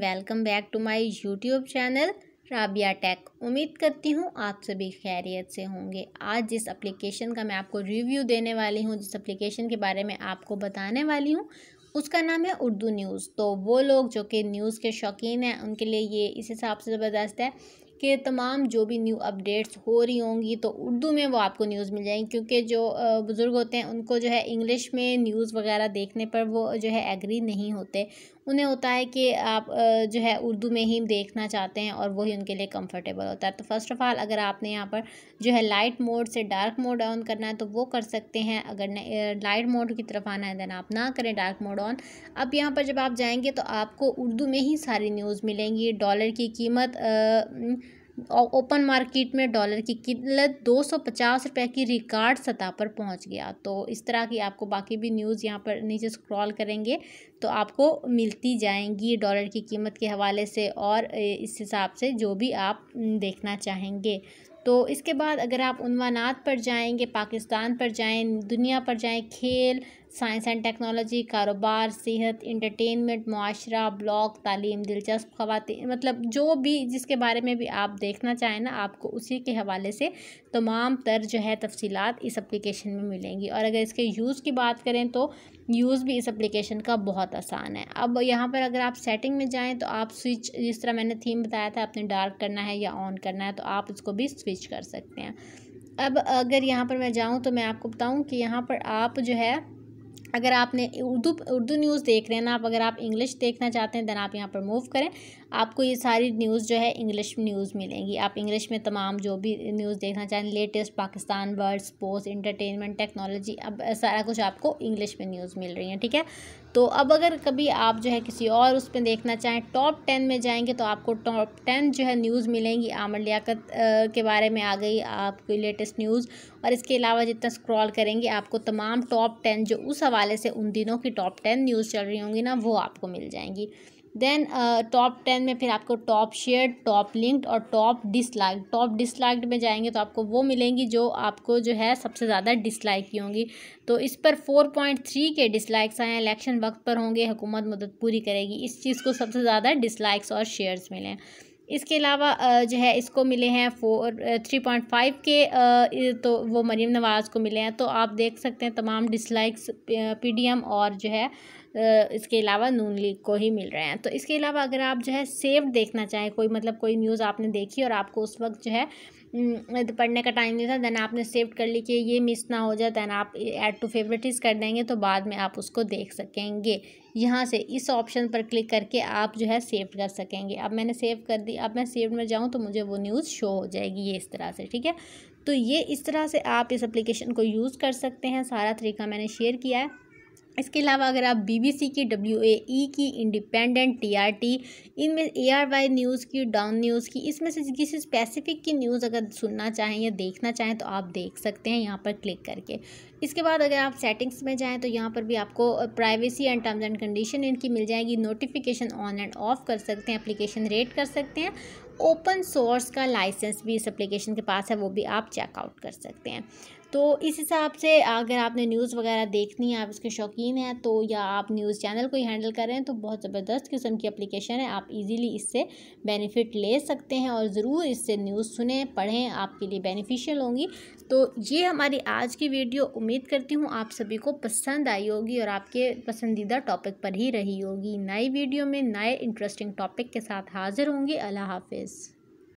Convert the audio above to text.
welcome back to my YouTube channel Rabia tech उम्मीद करती हूँ आप सभी खैरियत से होंगे आज जिस एप्लीकेशन का मैं आपको रिव्यू देने वाली हूँ जिस एप्लीकेशन के बारे में आपको बताने वाली हूँ उसका नाम है उर्दू न्यूज़ तो वो लोग जो कि न्यूज़ के शौकीन हैं उनके लिए ये इस हिसाब से ज़बरदस्त है कि तमाम जो भी न्यू अपडेट्स हो रही होंगी तो उर्दू में वो आपको न्यूज़ मिल जाएंगी क्योंकि जो बुज़ुर्ग होते हैं उनको जो है इंग्लिश में न्यूज़ वगैरह देखने पर वो जो है एग्री नहीं होते उन्हें होता है कि आप जो है उर्दू में ही देखना चाहते हैं और वही उनके लिए कंफर्टेबल होता है तो फर्स्ट ऑफ़ ऑल अगर आपने यहाँ पर जो है लाइट मोड से डार्क मोड ऑन करना है तो वो कर सकते हैं अगर लाइट मोड की तरफ आना है देन आप ना करें डार्क मोड ऑन अब यहाँ पर जब आप जाएंगे तो आपको उर्दू में ही सारी न्यूज़ मिलेंगी डॉलर की कीमत ओपन मार्केट में डॉलर की किल्लत दो सौ पचास रुपये की रिकॉर्ड सतह पर पहुंच गया तो इस तरह की आपको बाकी भी न्यूज़ यहाँ पर नीचे स्क्रॉल करेंगे तो आपको मिलती जाएंगी डॉलर की कीमत के हवाले से और इस हिसाब से जो भी आप देखना चाहेंगे तो इसके बाद अगर आप उनवानात पर जाएंगे पाकिस्तान पर जाएं दुनिया पर जाएं खेल साइंस एंड टेक्नोलॉजी कारोबार सेहत इंटरटेनमेंट माशरा ब्लॉग तालीम दिलचस्प खातन मतलब जो भी जिसके बारे में भी आप देखना चाहें ना आपको उसी के हवाले से तमाम तर जो है तफसीत इस एप्लीकेशन में मिलेंगी और अगर इसके यूज़ की बात करें तो यूज़ भी इस एप्लीकेशन का बहुत आसान है अब यहाँ पर अगर आप सेटिंग में जाएँ तो आप स्विच जिस तरह मैंने थीम बताया था आपने डार्क करना है या ऑन करना है तो आप इसको भी स्विच कर सकते हैं अब अगर यहाँ पर मैं जाऊँ तो मैं आपको बताऊँ कि यहाँ पर आप जो है अगर आपने उर्दू उर्दू न्यूज़ देख रहे हैं ना आप अगर आप इंग्लिश देखना चाहते हैं दैन आप यहाँ पर मूव करें आपको ये सारी न्यूज़ जो है इंग्लिश न्यूज़ मिलेंगी आप इंग्लिश में तमाम जो भी न्यूज़ देखना चाहें latest Pakistan world sports entertainment technology अब सारा कुछ आपको इंग्लिश में न्यूज़ मिल रही है ठीक है तो अब अगर कभी आप जो है किसी और उस पर देखना चाहें टॉप टेन में जाएंगे तो आपको टॉप टेन जो है न्यूज़ मिलेंगी आमर लियाकत के बारे में आ गई आपकी लेटेस्ट न्यूज़ और इसके अलावा जितना स्क्रॉल करेंगे आपको तमाम टॉप टेन जो उस हवाले से उन दिनों की टॉप टेन न्यूज़ चल रही होंगी ना वो आपको मिल जाएंगी देन टॉप टेन में फिर आपको टॉप शेयर टॉप लिंक्ड और टॉप डिसलाइक टॉप डिसलाइक्ड में जाएंगे तो आपको वो मिलेंगी जो आपको जो है सबसे ज़्यादा डिसलाइक की होंगी तो इस पर फोर पॉइंट थ्री के डिसलाइक्स आए इलेक्शन वक्त पर होंगे हुकूमत मदद पूरी करेगी इस चीज़ को सबसे ज़्यादा डिसलाइक्स और शेयर्स मिले इसके अलावा जो है इसको मिले हैं फोर थ्री पॉइंट फाइव के तो वो मरीम नवाज़ को मिले हैं तो आप देख सकते हैं तमाम डिसलाइक्स पीडीएम और जो है इसके अलावा नून लीग को ही मिल रहे हैं तो इसके अलावा अगर आप जो है सेव देखना चाहें कोई मतलब कोई न्यूज़ आपने देखी और आपको उस वक्त जो है पढ़ने का टाइम नहीं था देन आपने सेव कर ली कि ये मिस ना हो जाए देन आप ऐड टू फेवरेटिस कर देंगे तो बाद में आप उसको देख सकेंगे यहाँ से इस ऑप्शन पर क्लिक करके आप जो है सेव कर सकेंगे अब मैंने सेव कर दी अब मैं सेव में जाऊँ तो मुझे वो न्यूज़ शो हो जाएगी ये इस तरह से ठीक है तो ये इस तरह से आप इस एप्लीकेशन को यूज़ कर सकते हैं सारा तरीका मैंने शेयर किया है इसके अलावा अगर आप बीबीसी की डब्ल्यू ए ई की इंडिपेंडेंट टी आर टी इनमें ए आर वाई न्यूज़ की डाउन न्यूज़ की इसमें से किसी स्पेसिफिक की न्यूज़ अगर सुनना चाहें या देखना चाहें तो आप देख सकते हैं यहाँ पर क्लिक करके इसके बाद अगर आप सेटिंग्स में जाएँ तो यहाँ पर भी आपको privacy and terms and condition इनकी मिल जाएगी नोटिफिकेशन ऑन एंड ऑफ कर सकते हैं अप्लीकेशन रेट कर सकते हैं ओपन सोर्स का लाइसेंस भी इस अप्लीकेशन के पास है वो भी आप चेकआउट कर सकते हैं तो इस हिसाब से अगर आपने न्यूज़ वगैरह देखनी है आप इसके शौकीन हैं तो या आप न्यूज़ चैनल को ही हैंडल कर रहे हैं तो बहुत ज़बरदस्त किस्म की एप्लीकेशन है आप इजीली इससे बेनिफिट ले सकते हैं और ज़रूर इससे न्यूज़ सुने पढ़ें आपके लिए बेनिफिशियल होंगी तो ये हमारी आज की वीडियो उम्मीद करती हूँ आप सभी को पसंद आई होगी और आपके पसंदीदा टॉपिक पर ही रही होगी नई वीडियो में नए इंटरेस्टिंग टॉपिक के साथ हाज़िर होंगी अल्लाह हाफिज़